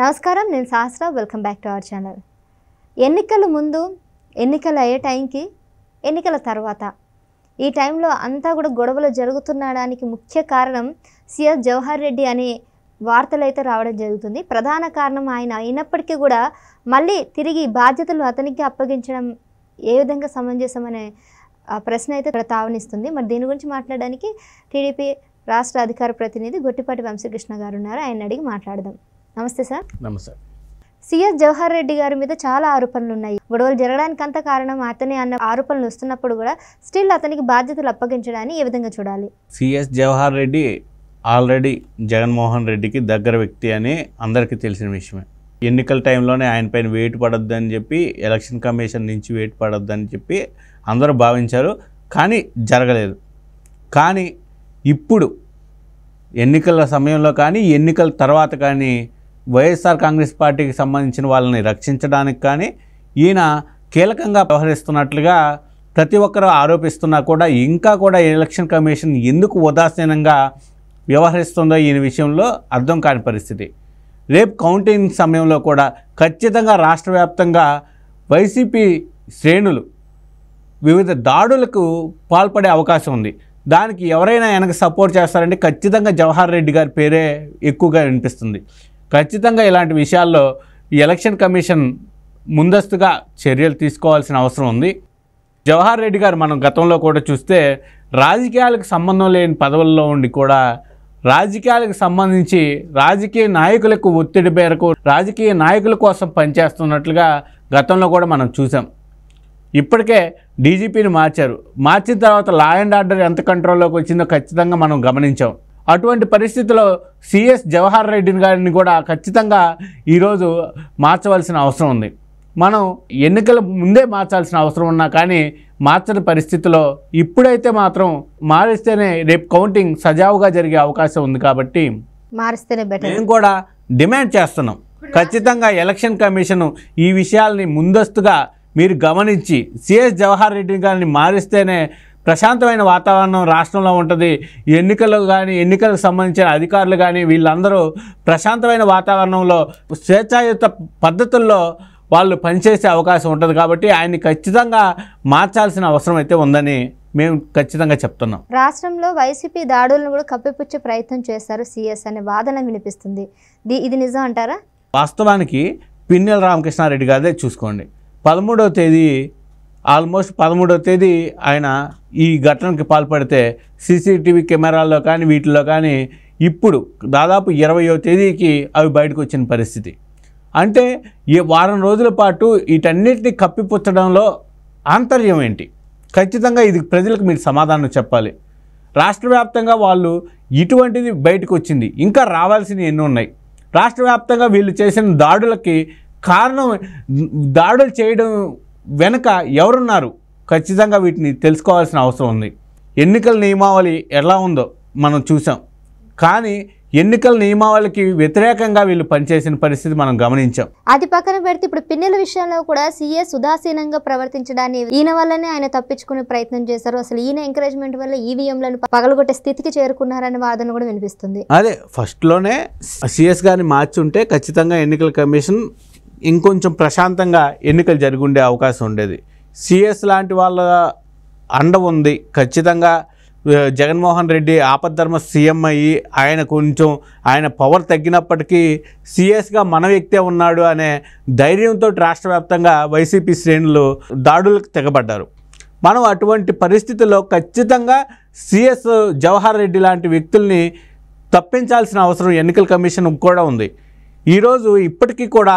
నమస్కారం నేను Sahasra welcome back to our channel ఎన్నికల ముందు ఎన్నికలు అయ్యే టైంకి ఎన్నికల తర్వాత ఈ టైంలో అంతా కూడా గొడవలు జరుగుతున్నాడానికి ముఖ్య కారణం సిఎస్ జవహర్ రెడ్డి అనే వార్తలు అయితే రావడం జరుగుతుంది ప్రధాన కారణం ఆయన అయినప్పటికీ కూడా మళ్ళీ తిరిగి బాధ్యతలు అతనికి అప్పగించడం ఏ విధంగా అనే ప్రశ్న అయితే ఇక్కడ తావనిస్తుంది మరి దీని గురించి మాట్లాడడానికి టీడీపీ రాష్ట్ర అధికార ప్రతినిధి గొట్టిపాటి వంశీకృష్ణ గారు ఉన్నారు ఆయన అడిగి మాట్లాడదాం నమస్తే సార్ నమస్తే సిఎస్ జవహర్ రెడ్డి గారి మీద చాలా ఆరోపణలు ఉన్నాయి గొడవలు జరగడానికి అంత కారణం అతనే అన్న ఆరోపణలు వస్తున్నప్పుడు కూడా స్టిల్ అతనికి బాధ్యతలు అప్పగించడాన్ని ఏ విధంగా చూడాలి సిఎస్ జవహర్ రెడ్డి ఆల్రెడీ జగన్మోహన్ రెడ్డికి దగ్గర వ్యక్తి అని అందరికీ తెలిసిన విషయమే ఎన్నికల టైంలోనే ఆయన పైన వెయిట్ పడొద్దని చెప్పి ఎలక్షన్ కమిషన్ నుంచి వెయిట్ పడొద్దని చెప్పి అందరూ భావించారు కానీ జరగలేదు కానీ ఇప్పుడు ఎన్నికల సమయంలో కానీ ఎన్నికల తర్వాత కానీ వైఎస్ఆర్ కాంగ్రెస్ పార్టీకి సంబంధించిన వాళ్ళని రక్షించడానికి కానీ ఈయన కీలకంగా వ్యవహరిస్తున్నట్లుగా ప్రతి ఒక్కరూ ఆరోపిస్తున్నా కూడా ఇంకా కూడా ఎలక్షన్ కమిషన్ ఎందుకు ఉదాసీనంగా వ్యవహరిస్తుందో ఈయన విషయంలో అర్థం కాని పరిస్థితి రేపు కౌంటింగ్ సమయంలో కూడా ఖచ్చితంగా రాష్ట్ర వ్యాప్తంగా వైసీపీ శ్రేణులు వివిధ దాడులకు పాల్పడే అవకాశం ఉంది దానికి ఎవరైనా వెనక సపోర్ట్ చేస్తారంటే ఖచ్చితంగా జవహర్ రెడ్డి గారి పేరే ఎక్కువగా వినిపిస్తుంది ఖచ్చితంగా ఇలాంటి విషయాల్లో ఎలక్షన్ కమిషన్ ముందస్తుగా చర్యలు తీసుకోవాల్సిన అవసరం ఉంది జవహర్ రెడ్డి గారు మనం గతంలో కూడా చూస్తే రాజకీయాలకు సంబంధం లేని పదవుల్లో ఉండి కూడా రాజకీయాలకు సంబంధించి రాజకీయ నాయకులకు ఒత్తిడి మేరకు రాజకీయ నాయకుల కోసం పనిచేస్తున్నట్లుగా గతంలో కూడా మనం చూసాం ఇప్పటికే డీజీపీని మార్చారు మార్చిన తర్వాత లా అండ్ ఆర్డర్ ఎంత కంట్రోల్లోకి వచ్చిందో ఖచ్చితంగా మనం గమనించాం అటువంటి పరిస్థితిలో సిఎస్ జవహర్ రెడ్డి గారిని కూడా ఖచ్చితంగా ఈరోజు మార్చవలసిన అవసరం ఉంది మనం ఎన్నికల ముందే మార్చాల్సిన అవసరం ఉన్నా కానీ మార్చని పరిస్థితిలో ఇప్పుడైతే మాత్రం మారిస్తేనే రేపు కౌంటింగ్ సజావుగా జరిగే అవకాశం ఉంది కాబట్టి మారిస్తేనే బెటర్ మేము కూడా డిమాండ్ చేస్తున్నాం ఖచ్చితంగా ఎలక్షన్ కమిషన్ ఈ విషయాల్ని ముందస్తుగా మీరు గమనించి సిఎస్ జవహర్ రెడ్డి గారిని మారిస్తేనే ప్రశాంతమైన వాతావరణం రాష్ట్రంలో ఉంటుంది ఎన్నికలు కానీ ఎన్నికలకు సంబంధించిన అధికారులు కానీ వీళ్ళందరూ ప్రశాంతమైన వాతావరణంలో స్వేచ్ఛాయుత పద్ధతుల్లో వాళ్ళు పనిచేసే అవకాశం ఉంటుంది కాబట్టి ఆయన్ని ఖచ్చితంగా మార్చాల్సిన అవసరం అయితే ఉందని మేము ఖచ్చితంగా చెప్తున్నాం రాష్ట్రంలో వైసీపీ దాడులను కూడా కప్పిపుచ్చే ప్రయత్నం చేస్తారు సీఎస్ అనే వాదన వినిపిస్తుంది ఇది నిజం అంటారా వాస్తవానికి పిన్నెల రామకృష్ణారెడ్డి గారిదే చూసుకోండి పదమూడవ తేదీ ఆల్మోస్ట్ పదమూడవ తేదీ ఆయన ఈ ఘటనకి పాల్పడితే సీసీటీవీ కెమెరాల్లో కానీ వీటిలో కానీ ఇప్పుడు దాదాపు ఇరవయో తేదీకి అవి బయటకు వచ్చిన పరిస్థితి అంటే ఈ వారం రోజుల పాటు వీటన్నిటిని కప్పిపుచ్చడంలో ఆంతర్యం ఏంటి ఖచ్చితంగా ఇది ప్రజలకు మీరు సమాధానం చెప్పాలి రాష్ట్ర వ్యాప్తంగా వాళ్ళు ఇటువంటిది బయటకు వచ్చింది ఇంకా రావాల్సినవి ఎన్ని ఉన్నాయి రాష్ట్ర వ్యాప్తంగా వీళ్ళు చేసిన దాడులకి కారణం దాడులు చేయడం వెనుక ఎవరున్నారు ఖచ్చితంగా వీటిని తెలుసుకోవాల్సిన అవసరం ఉంది ఎన్నికల నియమావళి ఎలా ఉందో మనం చూసాం కానీ ఎన్నికల నియమావళికి వ్యతిరేకంగా వీళ్ళు పనిచేసిన పరిస్థితి మనం గమనించాం అది పక్కన పెడితే ఇప్పుడు పిన్నెల విషయంలో కూడా సీఏ సుదాసీనంగా ప్రవర్తించడాన్ని ఈయన వల్లనే ఆయన తప్పించుకునే ప్రయత్నం చేశారు అసలు ఈయన ఎంకరేజ్మెంట్ వల్ల ఈవీఎంలను e పగలగొట్టే స్థితికి చేరుకున్నారనే వాదన కూడా వినిపిస్తుంది అదే ఫస్ట్ లోనే సిఎస్ గారిని మార్చుంటే ఖచ్చితంగా ఎన్నికల కమిషన్ ఇంకొంచెం ప్రశాంతంగా ఎన్నికలు ఉండే అవకాశం ఉండేది సిఎస్ లాంటి వాళ్ళ అండ ఉంది ఖచ్చితంగా జగన్మోహన్ రెడ్డి ఆపద్ధర్మ సీఎం అయ్యి ఆయన కొంచెం ఆయన పవర్ తగ్గినప్పటికీ సీఎస్గా మన వ్యక్తే ఉన్నాడు అనే ధైర్యంతో రాష్ట్ర వ్యాప్తంగా వైసీపీ శ్రేణులు దాడులకు తెగబడ్డారు మనం అటువంటి పరిస్థితుల్లో ఖచ్చితంగా సిఎస్ జవహర్ రెడ్డి లాంటి వ్యక్తుల్ని తప్పించాల్సిన అవసరం ఎన్నికల కమిషన్ కూడా ఉంది ఈరోజు ఇప్పటికీ కూడా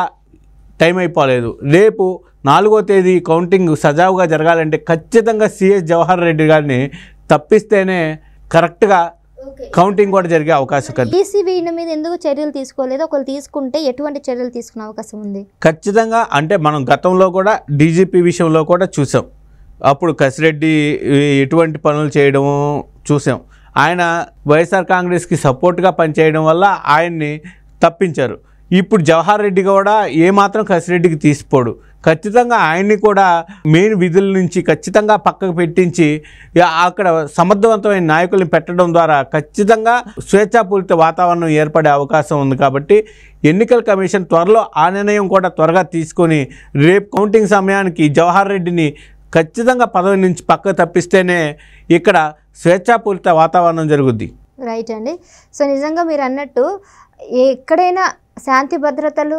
టైం అయిపోలేదు రేపు నాలుగో తేదీ కౌంటింగ్ సజావుగా జరగాలంటే ఖచ్చితంగా సిఎస్ జవహర్ రెడ్డి గారిని తప్పిస్తేనే కరెక్ట్గా కౌంటింగ్ కూడా జరిగే అవకాశం ఈసీబీ మీద ఎందుకు చర్యలు తీసుకోలేదు ఒకరు తీసుకుంటే ఎటువంటి చర్యలు తీసుకునే అవకాశం ఉంది ఖచ్చితంగా అంటే మనం గతంలో కూడా డీజీపీ విషయంలో కూడా చూసాం అప్పుడు కసిరెడ్డి ఎటువంటి పనులు చేయడము చూసాం ఆయన వైఎస్ఆర్ కాంగ్రెస్కి సపోర్ట్గా పనిచేయడం వల్ల ఆయన్ని తప్పించారు ఇప్పుడు జవహర్ రెడ్డి కూడా ఏమాత్రం కసిరెడ్డికి తీసిపోడు ఖచ్చితంగా ఆయన్ని కూడా మెయిన్ విధుల నుంచి ఖచ్చితంగా పక్కకు పెట్టించి అక్కడ సమర్థవంతమైన నాయకుల్ని పెట్టడం ద్వారా ఖచ్చితంగా స్వేచ్ఛాపూరిత వాతావరణం ఏర్పడే అవకాశం ఉంది కాబట్టి ఎన్నికల కమిషన్ త్వరలో ఆ నిర్ణయం కూడా త్వరగా తీసుకొని రేపు కౌంటింగ్ సమయానికి జవహర్ రెడ్డిని ఖచ్చితంగా పదవి నుంచి పక్కకు తప్పిస్తేనే ఇక్కడ స్వేచ్ఛాపూరిత వాతావరణం జరుగుద్ది రైట్ అండి సో నిజంగా మీరు అన్నట్టు ఎక్కడైనా శాంతి భద్రతలు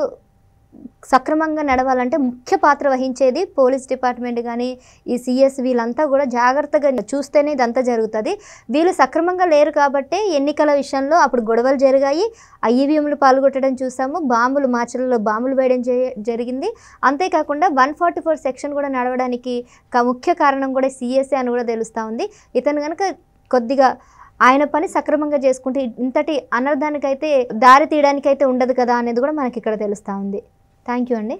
సక్రమంగా నడవాలంటే ముఖ్య పాత్ర వహించేది పోలీస్ డిపార్ట్మెంట్ కానీ ఈ సిఎస్ వీళ్ళంతా కూడా జాగ్రత్తగా చూస్తేనే ఇదంతా జరుగుతుంది వీళ్ళు సక్రమంగా లేరు కాబట్టి ఎన్నికల విషయంలో అప్పుడు గొడవలు జరిగాయి ఐఈవీఎంలు పాల్గొట్టడం చూసాము బాంబులు మార్చలలో బాంబులు వేయడం జరిగింది అంతేకాకుండా వన్ ఫార్టీ ఫోర్ సెక్షన్ కూడా నడవడానికి ముఖ్య కారణం కూడా సిఎస్ఏ అని కూడా తెలుస్తూ ఉంది ఇతను కనుక కొద్దిగా ఆయన పని సక్రమంగా చేసుకుంటే ఇంతటి అనర్థానికైతే దారి తీయడానికైతే ఉండదు కదా అనేది కూడా మనకి ఇక్కడ తెలుస్తూ ఉంది థ్యాంక్ యూ అండి